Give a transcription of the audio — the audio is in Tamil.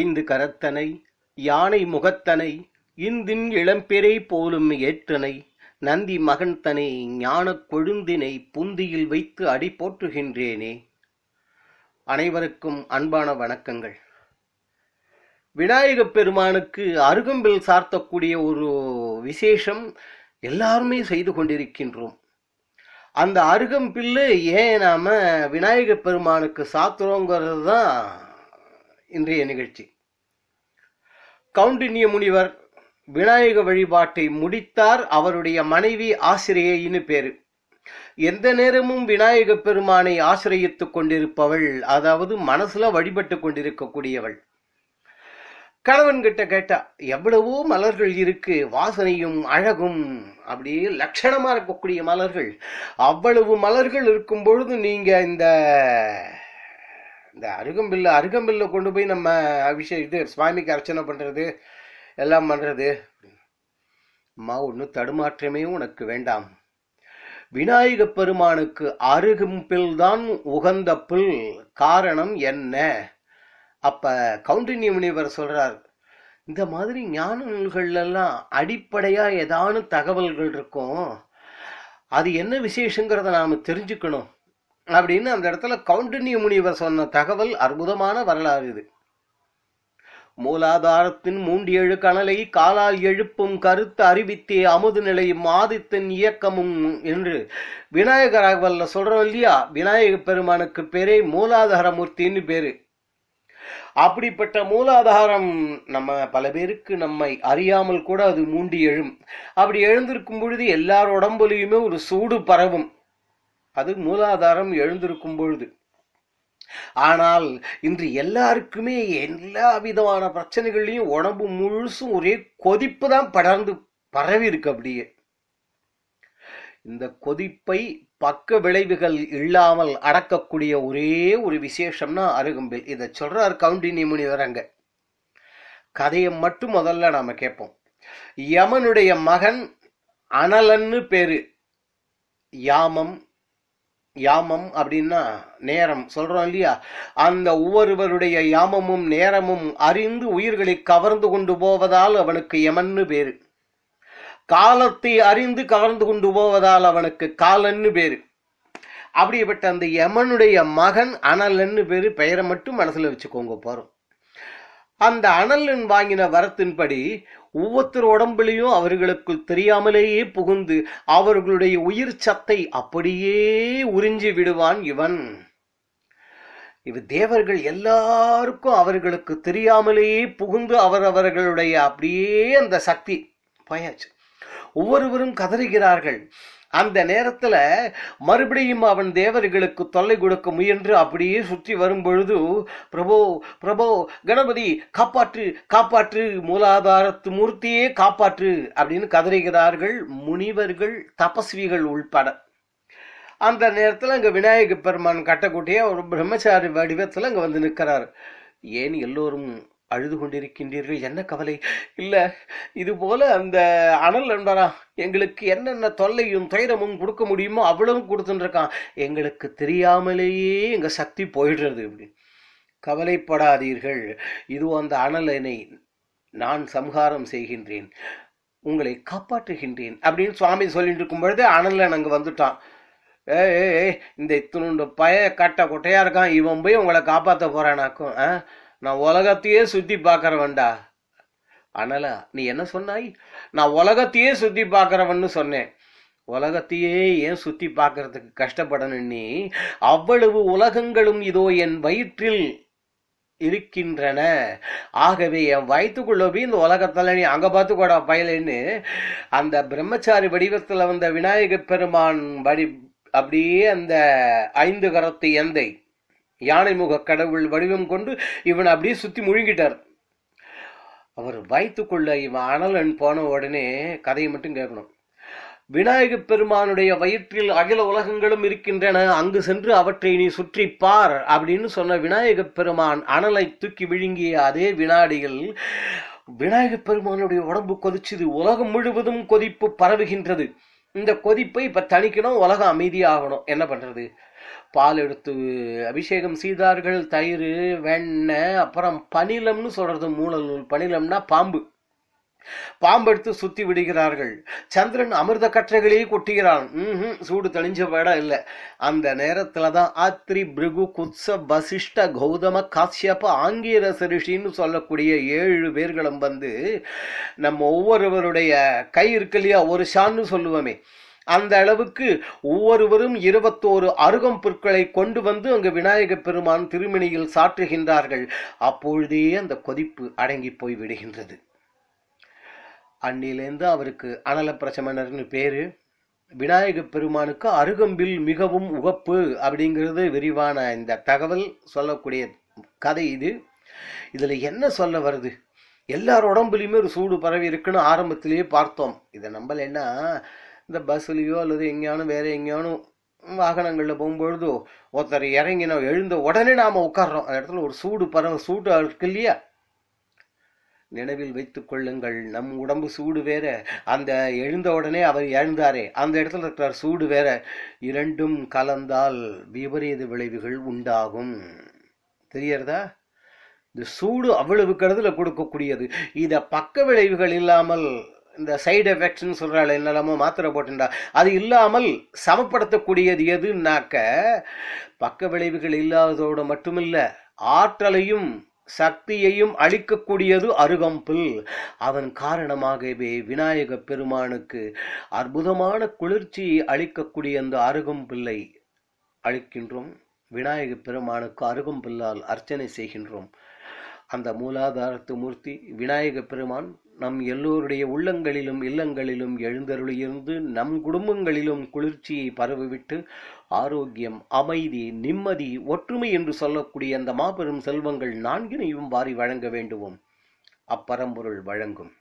ஐந்து கரத்தனை யானை முகத்தனை இந்தின் இளம்பிறை போலும் ஏற்றனை நந்தி மகன்தனை ஞானக் கொழுந்தினை புந்தியில் வைத்து அடி போற்றுகின்றேனே அனைவருக்கும் அன்பான வணக்கங்கள் விநாயகப் பெருமானுக்கு அருகம்பில் சார்த்தக்கூடிய ஒரு விசேஷம் எல்லாருமே செய்து கொண்டிருக்கின்றோம் அந்த அருகம்பில்லு ஏன் நாம விநாயகப் பெருமானுக்கு சாத்துறோங்கிறது தான் இன்றைய நிகழ்ச்சி கவுண்டின்ய முனிவர் விநாயக வழிபாட்டை முடித்தார் அவருடைய மனைவி ஆசிரியைன்னு பேரு எந்த நேரமும் விநாயக பெருமானை ஆசிரியத்துக் கொண்டிருப்பவள் அதாவது மனசுல வழிபட்டு கொண்டிருக்கக்கூடியவள் கணவன் கிட்ட கேட்டா எவ்வளவோ மலர்கள் இருக்கு வாசனையும் அழகும் அப்படி லட்சணமா இருக்கக்கூடிய மலர்கள் அவ்வளவு மலர்கள் இருக்கும் பொழுது நீங்க இந்த இந்த அருகம்பில்லு அருகம்பில்லை கொண்டு போய் நம்ம அபிஷேக இது சுவாமிக்கு அர்ச்சனை பண்ணுறது எல்லாம் பண்ணுறது அம்மா ஒன்றும் தடுமாற்றமே உனக்கு வேண்டாம் விநாயக பெருமானுக்கு அருகம்பில் தான் உகந்த புல் காரணம் என்ன அப்ப கவுண்டின் முனிவர் சொல்றார் இந்த மாதிரி ஞான நூல்கள்லாம் அடிப்படையா ஏதான தகவல்கள் இருக்கும் அது என்ன விசேஷங்கிறத நாம தெரிஞ்சுக்கணும் அப்படின்னு அந்த இடத்துல கவுண்டன்ய முனிவர் சொன்ன தகவல் அற்புதமான வரலாறு இது மூலாதாரத்தின் மூண்டியழு கணலை காலால் எழுப்பும் கருத்து அறிவித்தே அமுது நிலையும் ஆதித்தன் இயக்கமும் என்று விநாயகர் அகவல்ல சொல்றோம் இல்லையா விநாயக பெருமானுக்கு பேரே மூலாதாரமூர்த்தின்னு பேரு அப்படிப்பட்ட மூலாதாரம் நம்ம பல பேருக்கு நம்மை அறியாமல் கூட அது மூண்டி எழும் அப்படி எழுந்திருக்கும் பொழுது எல்லார் உடம்புலையுமே ஒரு சூடு பரவும் அது மூலாதாரம் எழுந்திருக்கும் பொழுது ஆனால் இன்று எல்லாருக்குமே எல்லா விதமான பிரச்சனைகள்லையும் உடம்பு முழுசும் ஒரே கொதிப்பு தான் படர்ந்து பரவி இருக்கு அப்படியே இந்த கொதிப்பை பக்க விளைவுகள் இல்லாமல் அடக்கக்கூடிய ஒரே ஒரு விசேஷம்னா அருகம்பில் இதை சொல்றார் கவுண்டினி முனிவரங்க கதையை மட்டும் முதல்ல நாம கேட்போம் யமனுடைய மகன் அனலன்னு பேரு யாமம் யாமம் அப்படின்னா நேரம் சொல்றோம் இல்லையா அந்த ஒவ்வொருவருடைய யாமமும் நேரமும் அறிந்து உயிர்களை கவர்ந்து கொண்டு போவதால் அவனுக்கு யமன்னு பேரு காலத்தை அறிந்து கவர்ந்து கொண்டு போவதால் அவனுக்கு காலன்னு பேரு அப்படிப்பட்ட அந்த யமனுடைய மகன் அனல்ன்னு பேரு பெயரை மட்டும் மனசுல வச்சுக்கோங்க போறோம் அந்த அனலின் வாங்கின வரத்தின்படி ஒவ்வொருத்தர் உடம்புலையும் அவர்களுக்குள் தெரியாமலேயே புகுந்து அவர்களுடைய உயிர் சத்தை அப்படியே உறிஞ்சி விடுவான் இவன் இவ தேவர்கள் எல்லாருக்கும் அவர்களுக்கு தெரியாமலேயே புகுந்து அவரவர்களுடைய அப்படியே அந்த சக்தி போயாச்சு ஒவ்வொருவரும் கதறுகிறார்கள் அந்த நேரத்துல மறுபடியும் அவன் தேவர்களுக்கு தொல்லை கொடுக்க முயன்று அப்படியே சுற்றி வரும் பொழுது பிரபோ பிரபோ கணபதி காப்பாற்று காப்பாற்று மூலாதாரத்து மூர்த்தியே காப்பாற்று அப்படின்னு கதறுகிறார்கள் முனிவர்கள் தபஸ்விகள் உள்பட அந்த நேரத்தில் அங்கே விநாயக பெருமான் கட்டக்கூட்டிய ஒரு பிரம்மச்சாரி வடிவத்தில் அங்கே வந்து நிற்கிறார் ஏன் எல்லோரும் அழுது கொண்டிருக்கின்றீர்கள் என்ன கவலை இல்ல இது போல அந்த அனல் நண்பரா எங்களுக்கு என்னென்ன தொல்லையும் துயரமும் கொடுக்க முடியுமோ அவ்வளவும் கொடுத்துருக்கான் எங்களுக்கு தெரியாமலேயே எங்க சக்தி போயிடுறது இப்படி கவலைப்படாதீர்கள் இது அந்த அனலனை நான் சம்ஹாரம் செய்கின்றேன் உங்களை காப்பாற்றுகின்றேன் அப்படின்னு சுவாமி சொல்லிட்டு இருக்கும் பொழுது அனலன் அங்கு வந்துட்டான் ஏ இந்த இத்தினுண்டு பய கட்ட கொட்டையா இருக்கான் இவன் போய் உங்களை காப்பாற்ற போறானாக்கும் நான் உலகத்தையே சுத்தி பார்க்கறவன்டா அனல நீ என்ன சொன்னாய் நான் உலகத்தையே சுத்தி பார்க்கறவன்னு சொன்னேன் உலகத்தையே ஏன் சுத்தி பார்க்கறதுக்கு கஷ்டப்படணும் நீ அவ்வளவு உலகங்களும் இதோ என் வயிற்றில் இருக்கின்றன ஆகவே என் வயிற்றுக்குள்ள போய் இந்த உலகத்தில் நீ அங்கே பார்த்து கூட பயலன்னு அந்த பிரம்மச்சாரி வடிவத்தில் வந்த விநாயகப் பெருமான் வடி அப்படியே அந்த ஐந்து கரத்து எந்தை யானை முக கடவுள் வடிவம் கொண்டு இவன் அப்படியே சுத்தி முழுங்கிட்டார் அவர் வைத்துக்கொள்ள இவன் அனலன் போன உடனே கதையை மட்டும் கேட்கணும் விநாயக பெருமானுடைய வயிற்றில் அகில உலகங்களும் இருக்கின்றன அங்கு சென்று அவற்றை நீ சுற்றி பார் அப்படின்னு சொன்ன விநாயக பெருமான் அனலை தூக்கி விழுங்கிய அதே வினாடியில் விநாயக பெருமானுடைய உடம்பு கொதிச்சது உலகம் முழுவதும் கொதிப்பு பரவுகின்றது இந்த கொதிப்பை இப்போ தணிக்கணும் உலகம் அமைதியாகணும் என்ன பண்ணுறது பால் எடுத்து அபிஷேகம் செய்தார்கள் தயிர் வெண்ணெய் அப்புறம் பனிலம்னு சொல்கிறது மூல நூல் பனிலம்னா பாம்பு பாம்பெடுத்து சுத்தி விடுகிறார்கள் சந்திரன் அமிர்த கற்றைகளே கொட்டுகிறான் சூடு தெளிஞ்ச வேடம் இல்லை அந்த நேரத்துல தான் ஆத்ரி பிரிகு குத்ச வசிஷ்ட கௌதம காசியப்ப ஆங்கீர ரிஷின்னு சொல்லக்கூடிய ஏழு பேர்களும் வந்து நம்ம ஒவ்வொருவருடைய கை இருக்கு இல்லையா ஒரு ஷான்னு சொல்லுவோமே அந்த அளவுக்கு ஒவ்வொருவரும் இருபத்தோரு அருகம் பொருட்களை கொண்டு வந்து அங்கு விநாயக பெருமான் திருமணியில் சாற்றுகின்றார்கள் அப்பொழுதே அந்த கொதிப்பு அடங்கி போய் விடுகின்றது அன்னிலேருந்து அவருக்கு அனல பிரசமனர்னு பேரு விநாயக பெருமானுக்கு அருகம்பில் மிகவும் உகப்பு அப்படிங்கிறது விரிவான இந்த தகவல் சொல்லக்கூடிய கதை இது இதில் என்ன சொல்ல வருது எல்லார் உடம்புலையுமே ஒரு சூடு பரவி இருக்குன்னு ஆரம்பத்திலேயே பார்த்தோம் இதை நம்பலைன்னா இந்த பஸ்லேயோ அல்லது எங்கேயானும் வேற எங்கேயானும் வாகனங்களில் போகும்பொழுதோ ஒருத்தர் இறங்கினோம் எழுந்த உடனே நாம் உட்காடுறோம் அந்த இடத்துல ஒரு சூடு பரவ சூடு இருக்கு இல்லையா நினைவில் வைத்துக் கொள்ளுங்கள் நம் உடம்பு சூடு வேற அந்த எழுந்த உடனே அவர் எழுந்தாரே அந்த இடத்துல இருக்கிறார் சூடு வேற இரண்டும் கலந்தால் விபரீத விளைவுகள் உண்டாகும் தெரியறதா இந்த சூடு அவ்வளவு கருதுல கொடுக்கக்கூடியது இதை பக்க விளைவுகள் இல்லாமல் இந்த சைடு எஃபெக்ட்ஸ்னு சொல்றாள் என்னெல்லாமோ மாத்திரை போட்டுண்டா அது இல்லாமல் சமப்படுத்தக்கூடியது எதுனாக்க பக்க விளைவுகள் இல்லாததோடு மட்டுமில்ல ஆற்றலையும் சக்தியையும் அளிக்கக்கூடியது அருகம்பில் அதன் காரணமாகவே விநாயக பெருமானுக்கு அற்புதமான குளிர்ச்சியை அளிக்கக்கூடிய அந்த அருகம்புல்லை அளிக்கின்றோம் விநாயக பெருமானுக்கு அருகம்புல்லால் அர்ச்சனை செய்கின்றோம் அந்த மூலாதாரத்து மூர்த்தி விநாயக பெருமான் நம் எல்லோருடைய உள்ளங்களிலும் இல்லங்களிலும் எழுந்தருளியிருந்து நம் குடும்பங்களிலும் குளிர்ச்சியை பரவிவிட்டு ஆரோக்கியம் அமைதி நிம்மதி ஒற்றுமை என்று சொல்லக்கூடிய அந்த மாபெரும் செல்வங்கள் நான்கினையும் வாரி வழங்க வேண்டுவோம் அப்பரம்பொருள் வழங்கும்